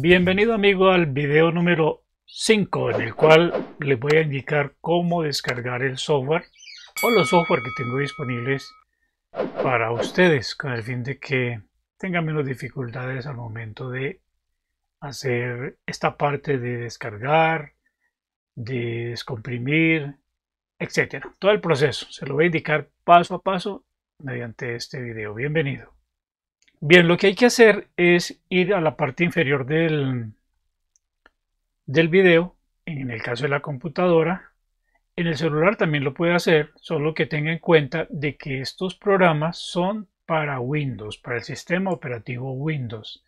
Bienvenido amigo al video número 5 en el cual les voy a indicar cómo descargar el software o los software que tengo disponibles para ustedes con el fin de que tengan menos dificultades al momento de hacer esta parte de descargar, de descomprimir, etcétera. Todo el proceso se lo voy a indicar paso a paso mediante este video. Bienvenido. Bien, lo que hay que hacer es ir a la parte inferior del, del video, en el caso de la computadora. En el celular también lo puede hacer, solo que tenga en cuenta de que estos programas son para Windows, para el sistema operativo Windows.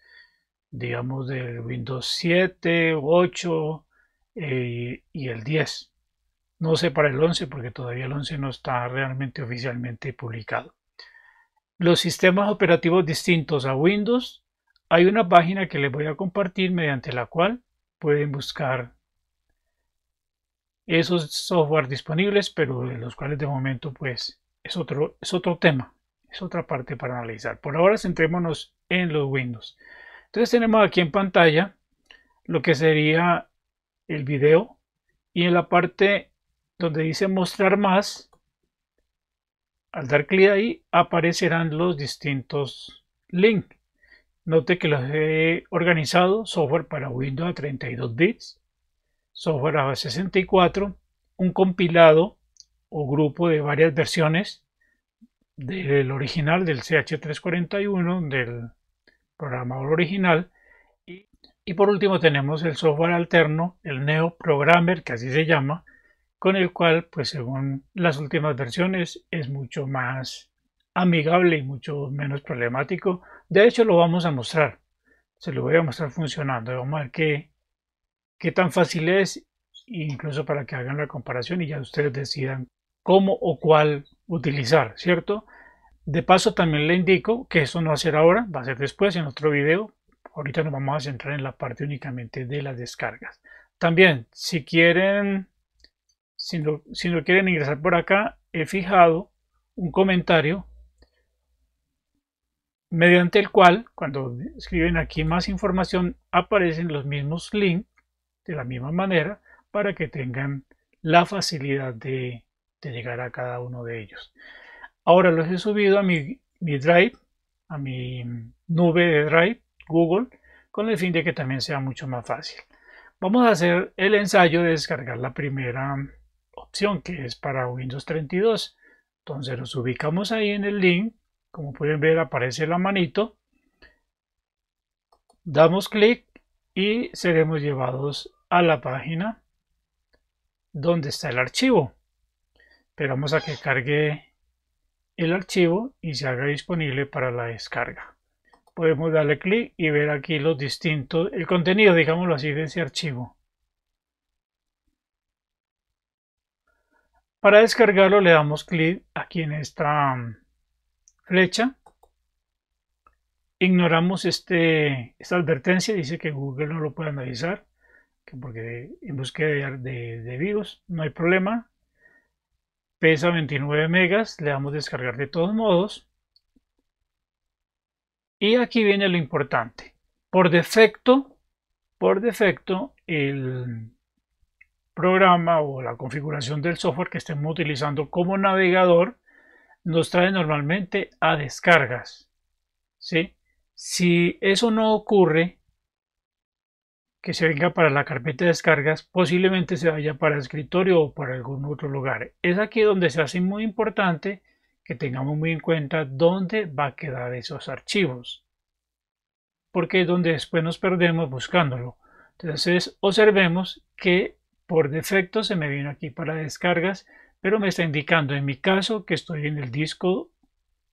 Digamos del Windows 7, 8 eh, y el 10. No sé para el 11 porque todavía el 11 no está realmente oficialmente publicado los sistemas operativos distintos a Windows, hay una página que les voy a compartir mediante la cual pueden buscar esos software disponibles, pero de los cuales de momento pues es otro, es otro tema, es otra parte para analizar. Por ahora centrémonos en los Windows. Entonces tenemos aquí en pantalla lo que sería el video y en la parte donde dice mostrar más al dar clic ahí aparecerán los distintos links. Note que los he organizado, software para Windows a 32 bits, software a 64, un compilado o grupo de varias versiones del original del CH341, del programador original. y por último tenemos el software alterno, el Neo Programmer, que así se llama, con el cual, pues según las últimas versiones, es mucho más amigable y mucho menos problemático. De hecho, lo vamos a mostrar. Se lo voy a mostrar funcionando. Vamos a ver qué, tan fácil es, incluso para que hagan la comparación y ya ustedes decidan cómo o cuál utilizar, ¿cierto? De paso también le indico que eso no va a ser ahora, va a ser después en otro video. Ahorita nos vamos a centrar en la parte únicamente de las descargas. También, si quieren si no quieren ingresar por acá, he fijado un comentario mediante el cual, cuando escriben aquí más información, aparecen los mismos links de la misma manera para que tengan la facilidad de, llegar a cada uno de ellos. Ahora los he subido a mi, mi Drive, a mi nube de Drive, Google, con el fin de que también sea mucho más fácil. Vamos a hacer el ensayo de descargar la primera opción que es para Windows 32. Entonces nos ubicamos ahí en el link. Como pueden ver aparece la manito. Damos clic y seremos llevados a la página donde está el archivo. Esperamos a que cargue el archivo y se haga disponible para la descarga. Podemos darle clic y ver aquí los distintos, el contenido, digámoslo así, de ese archivo. Para descargarlo le damos clic aquí en esta mm, flecha. Ignoramos este, esta advertencia, dice que Google no lo puede analizar, porque en búsqueda de, de, de virus no hay problema. Pesa 29 megas, le damos descargar de todos modos. Y aquí viene lo importante. Por defecto, por defecto, el, programa o la configuración del software que estemos utilizando como navegador nos trae normalmente a descargas. Si eso no ocurre, que se venga para la carpeta de descargas, posiblemente se vaya para el escritorio o para algún otro lugar. Es aquí donde se hace muy importante que tengamos muy en cuenta dónde va a quedar esos archivos, porque es donde después nos perdemos buscándolo. Entonces observemos que por defecto se me vino aquí para descargas, pero me está indicando en mi caso que estoy en el disco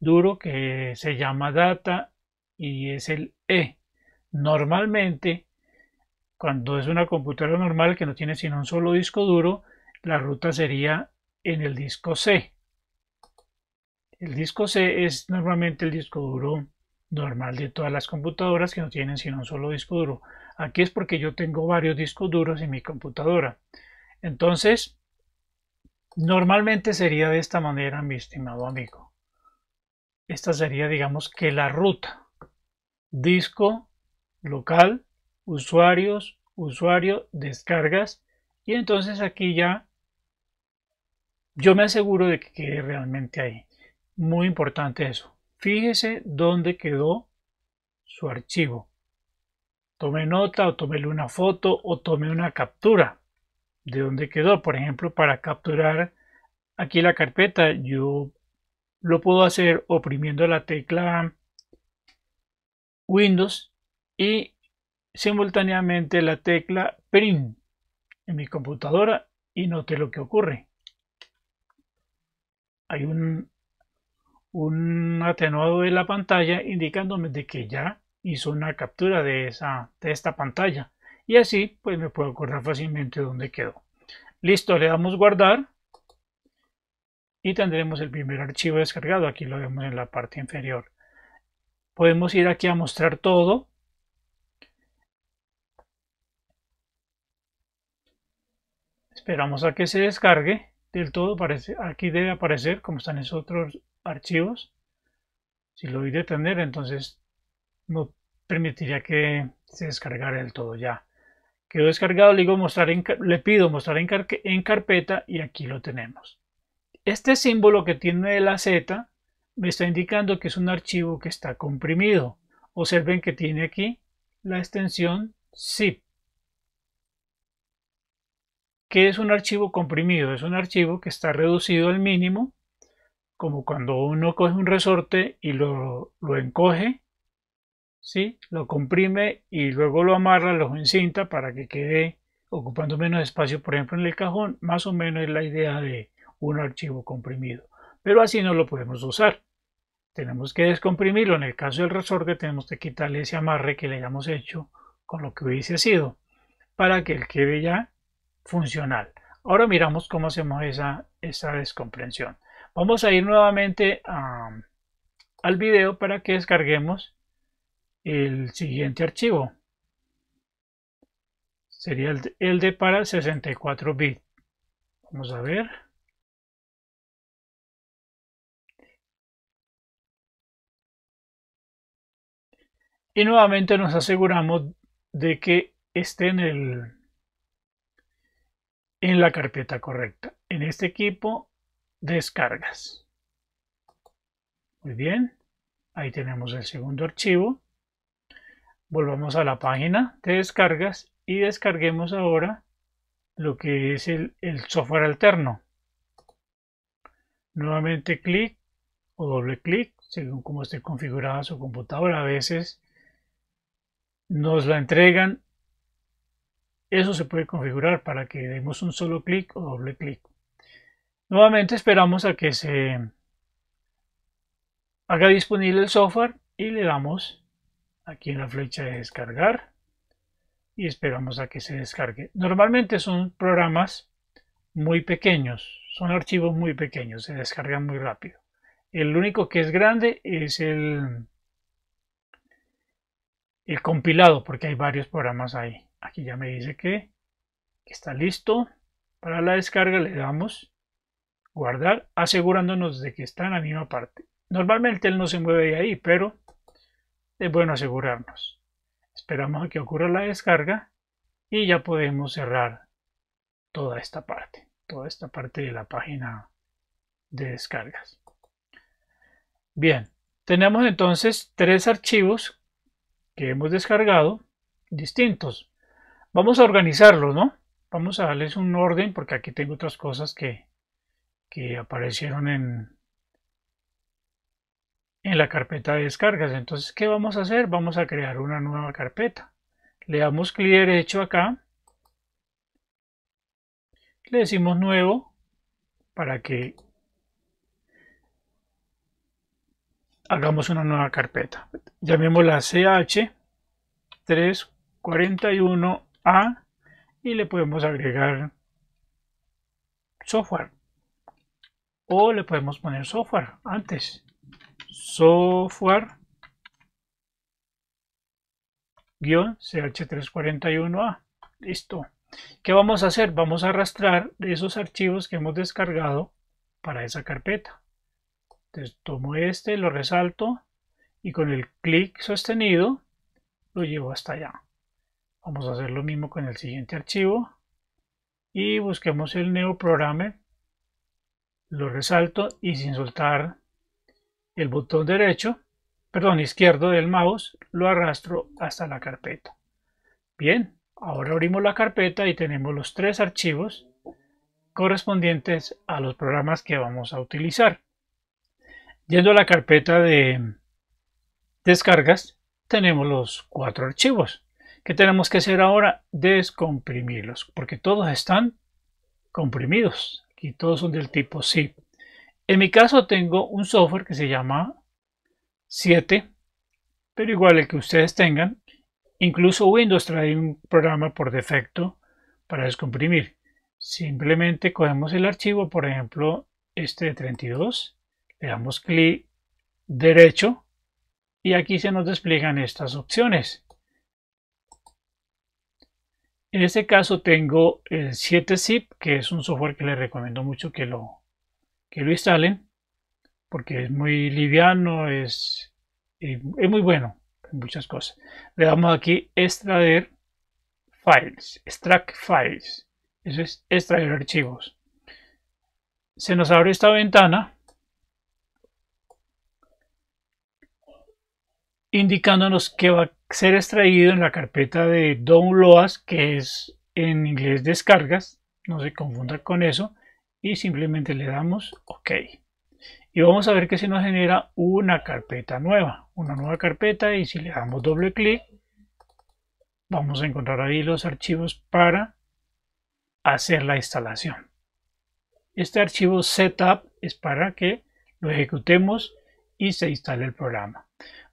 duro que se llama data y es el E. Normalmente, cuando es una computadora normal que no tiene sino un solo disco duro, la ruta sería en el disco C. El disco C es normalmente el disco duro normal de todas las computadoras que no tienen sino un solo disco duro. Aquí es porque yo tengo varios discos duros en mi computadora. Entonces, normalmente sería de esta manera, mi estimado amigo. Esta sería, digamos, que la ruta. Disco, local, usuarios, usuario, descargas. Y entonces aquí ya yo me aseguro de que quede realmente ahí. Muy importante eso. Fíjese dónde quedó su archivo. Tome nota o tomele una foto o tome una captura de dónde quedó. Por ejemplo, para capturar aquí la carpeta, yo lo puedo hacer oprimiendo la tecla Windows y simultáneamente la tecla Print en mi computadora y note lo que ocurre. Hay un un atenuado de la pantalla indicándome de que ya hizo una captura de, esa, esta pantalla y así pues me puedo acordar fácilmente dónde quedó. Listo, le damos guardar y tendremos el primer archivo descargado. Aquí lo vemos en la parte inferior. Podemos ir aquí a mostrar todo. Esperamos a que se descargue del todo parece, aquí debe aparecer como están esos otros archivos. Si lo a detener, entonces no permitiría que se descargara del todo ya. Quedó descargado, le, digo mostrar en, le pido mostrar en carpeta y aquí lo tenemos. Este símbolo que tiene la Z me está indicando que es un archivo que está comprimido. Observen que tiene aquí la extensión zip. ¿Qué es un archivo comprimido? Es un archivo que está reducido al mínimo, como cuando uno coge un resorte y lo, encoge, ¿sí? lo comprime y luego lo amarra, lo encinta para que quede ocupando menos espacio, por ejemplo, en el cajón. Más o menos es la idea de un archivo comprimido. Pero así no lo podemos usar. Tenemos que descomprimirlo. En el caso del resorte tenemos que quitarle ese amarre que le hayamos hecho con lo que hubiese sido para que él quede ya funcional. Ahora miramos cómo hacemos esa, esa descomprensión. Vamos a ir nuevamente al video para que descarguemos el siguiente archivo. Sería el, el de para 64 bits. Vamos a ver. Y nuevamente nos aseguramos de que esté en el en la carpeta correcta. En este equipo, descargas. Muy bien, ahí tenemos el segundo archivo. Volvamos a la página de descargas y descarguemos ahora lo que es el, software alterno. Nuevamente clic o doble clic, según como esté configurada su computadora. A veces nos la entregan eso se puede configurar para que demos un solo clic o doble clic. Nuevamente esperamos a que se haga disponible el software y le damos aquí en la flecha de descargar y esperamos a que se descargue. Normalmente son programas muy pequeños, son archivos muy pequeños, se descargan muy rápido. El único que es grande es el, el compilado porque hay varios programas ahí. Aquí ya me dice que, está listo para la descarga. Le damos guardar asegurándonos de que está en la misma parte. Normalmente él no se mueve de ahí, pero es bueno asegurarnos. Esperamos a que ocurra la descarga y ya podemos cerrar toda esta parte, toda esta parte de la página de descargas. Bien, tenemos entonces tres archivos que hemos descargado distintos. Vamos a organizarlo, ¿no? Vamos a darles un orden porque aquí tengo otras cosas que, aparecieron en, en la carpeta de descargas. Entonces, ¿qué vamos a hacer? Vamos a crear una nueva carpeta. Le damos clic derecho acá. Le decimos nuevo para que hagamos una nueva carpeta. Llamémosla CH341 y le podemos agregar software o le podemos poner software antes software guión ch341a listo ¿Qué vamos a hacer? Vamos a arrastrar esos archivos que hemos descargado para esa carpeta. Entonces tomo este, lo resalto y con el clic sostenido lo llevo hasta allá. Vamos a hacer lo mismo con el siguiente archivo. Y busquemos el programa. Lo resalto y sin soltar el botón derecho, perdón, izquierdo del mouse, lo arrastro hasta la carpeta. Bien, ahora abrimos la carpeta y tenemos los tres archivos correspondientes a los programas que vamos a utilizar. Yendo a la carpeta de descargas, tenemos los cuatro archivos. ¿Qué tenemos que hacer ahora? Descomprimirlos, porque todos están comprimidos. Aquí todos son del tipo zip. En mi caso tengo un software que se llama 7, pero igual el que ustedes tengan. Incluso Windows trae un programa por defecto para descomprimir. Simplemente cogemos el archivo, por ejemplo, este 32, le damos clic derecho y aquí se nos despliegan estas opciones. En este caso tengo el 7zip, que es un software que les recomiendo mucho que lo, que lo instalen, porque es muy liviano, es, es muy bueno en muchas cosas. Le damos aquí extraer files, extract files, eso es extraer archivos. Se nos abre esta ventana indicándonos que va a ser extraído en la carpeta de downloads, que es en inglés descargas, no se confunda con eso, y simplemente le damos OK. Y vamos a ver que se nos genera una carpeta nueva, una nueva carpeta y si le damos doble clic, vamos a encontrar ahí los archivos para hacer la instalación. Este archivo setup es para que lo ejecutemos y se instale el programa.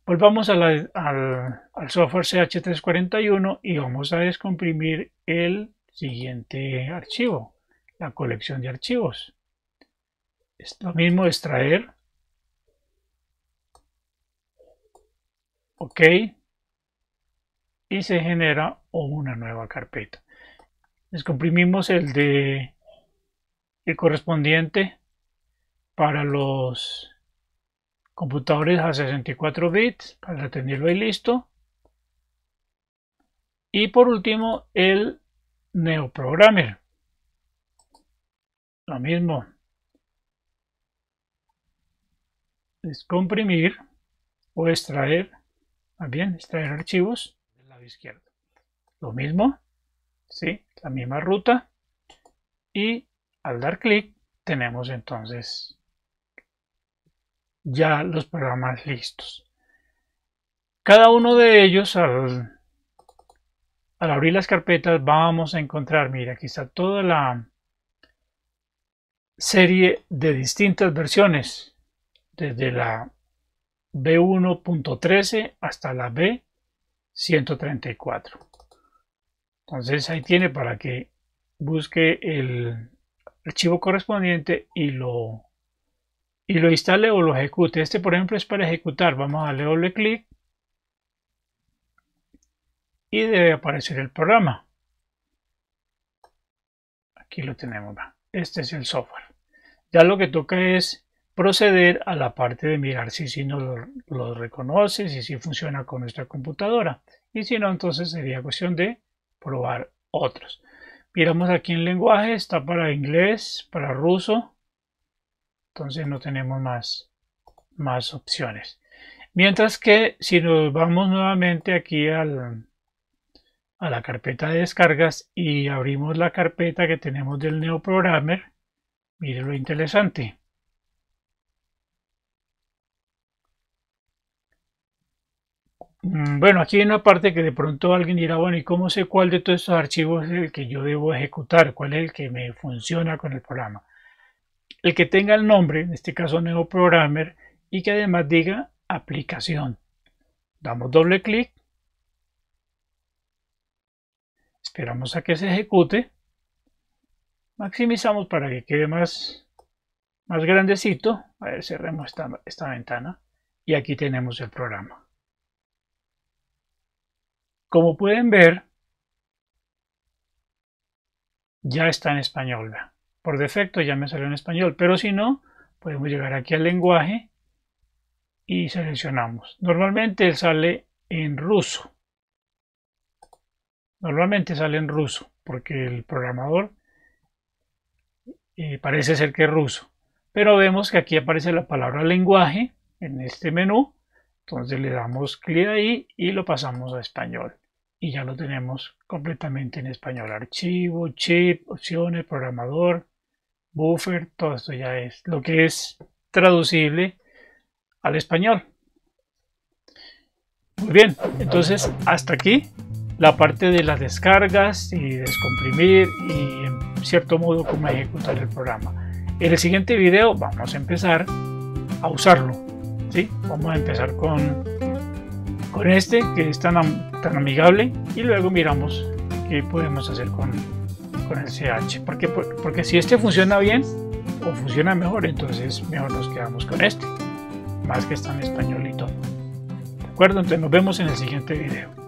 Volvamos al, al, software CH341 y vamos a descomprimir el siguiente archivo, la colección de archivos. Es lo mismo extraer. OK. Y se genera una nueva carpeta. Descomprimimos el de el correspondiente para los computadores a 64 bits para tenerlo ahí listo. Y por último, el Neoprogrammer. Lo mismo. Es comprimir o extraer, también bien, extraer archivos del lado izquierdo. Lo mismo, ¿sí? La misma ruta. Y al dar clic tenemos entonces ya los programas listos. Cada uno de ellos, al, abrir las carpetas, vamos a encontrar, mira, aquí está toda la serie de distintas versiones, desde la B1.13 hasta la B134. Entonces ahí tiene para que busque el archivo correspondiente y lo y lo instale o lo ejecute. Este, por ejemplo, es para ejecutar. Vamos a darle doble clic y debe aparecer el programa. Aquí lo tenemos. Este es el software. Ya lo que toca es proceder a la parte de mirar si, si nos lo, reconoce, si, si funciona con nuestra computadora. Y si no, entonces sería cuestión de probar otros. Miramos aquí en lenguaje, está para inglés, para ruso, entonces no tenemos más, más opciones. Mientras que si nos vamos nuevamente aquí a la carpeta de descargas y abrimos la carpeta que tenemos del NeoProgrammer, mire lo interesante. Mm, bueno, aquí hay una parte que de pronto alguien dirá, bueno, ¿y cómo sé cuál de todos estos archivos es el que yo debo ejecutar? ¿Cuál es el que me funciona con el programa? el que tenga el nombre, en este caso Programmer, y que además diga aplicación. Damos doble clic. Esperamos a que se ejecute. Maximizamos para que quede más, más grandecito. A ver, cerremos esta, esta ventana. Y aquí tenemos el programa. Como pueden ver, ya está en español por defecto ya me salió en español, pero si no, podemos llegar aquí al lenguaje y seleccionamos. Normalmente sale en ruso. Normalmente sale en ruso, porque el programador eh, parece ser que es ruso. Pero vemos que aquí aparece la palabra lenguaje en este menú. Entonces le damos clic ahí y lo pasamos a español. Y ya lo tenemos completamente en español. Archivo, chip, opciones, programador, buffer, todo esto ya es lo que es traducible al español. Muy bien, entonces hasta aquí la parte de las descargas y descomprimir y en cierto modo cómo ejecutar el programa. En el siguiente video vamos a empezar a usarlo. ¿sí? Vamos a empezar con, con este que es tan, tan amigable y luego miramos qué podemos hacer con con el CH. Porque, porque si este funciona bien o funciona mejor, entonces mejor nos quedamos con este. Más que está en españolito. ¿De acuerdo? Entonces nos vemos en el siguiente video.